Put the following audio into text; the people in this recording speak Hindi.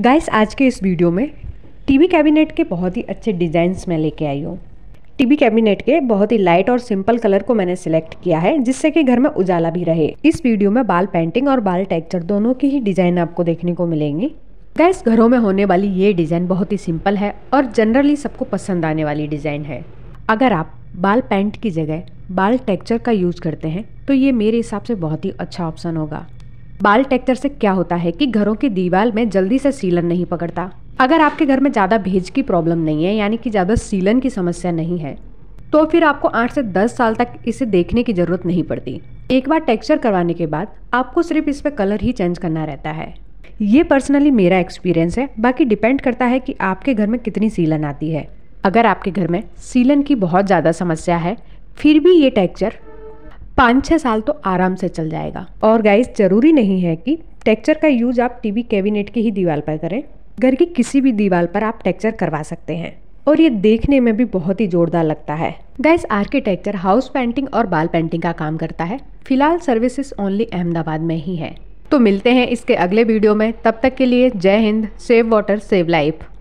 गाइस आज के इस वीडियो में टीवी कैबिनेट के बहुत ही अच्छे डिज़ाइंस मैं लेके आई हूँ टीवी कैबिनेट के बहुत ही लाइट और सिंपल कलर को मैंने सिलेक्ट किया है जिससे कि घर में उजाला भी रहे इस वीडियो में बाल पेंटिंग और बाल टेक्चर दोनों की ही डिज़ाइन आपको देखने को मिलेंगी गैस घरों में होने वाली ये डिज़ाइन बहुत ही सिंपल है और जनरली सबको पसंद आने वाली डिज़ाइन है अगर आप बाल पेंट की जगह बाल टेक्चर का यूज़ करते हैं तो ये मेरे हिसाब से बहुत ही अच्छा ऑप्शन होगा बाल टेक्चर से क्या होता है कि घरों की दीवार में जल्दी से सीलन नहीं पकड़ता अगर आपके घर में ज़्यादा भेज की प्रॉब्लम नहीं है यानी कि ज़्यादा सीलन की समस्या नहीं है तो फिर आपको आठ से दस साल तक इसे देखने की ज़रूरत नहीं पड़ती एक बार टेक्सचर करवाने के बाद आपको सिर्फ इस पर कलर ही चेंज करना रहता है ये पर्सनली मेरा एक्सपीरियंस है बाकी डिपेंड करता है कि आपके घर में कितनी सीलन आती है अगर आपके घर में सीलन की बहुत ज़्यादा समस्या है फिर भी ये टेक्चर पाँच छः साल तो आराम से चल जाएगा और गाइस ज़रूरी नहीं है कि टेक्चर का यूज आप टीवी कैबिनेट की ही दीवार पर करें घर की किसी भी दीवार पर आप टेक्चर करवा सकते हैं और ये देखने में भी बहुत ही जोरदार लगता है गैस आर्किटेक्चर हाउस पेंटिंग और बाल पेंटिंग का काम करता है फिलहाल सर्विसेज ओनली अहमदाबाद में ही है तो मिलते हैं इसके अगले वीडियो में तब तक के लिए Jai Hind save water save life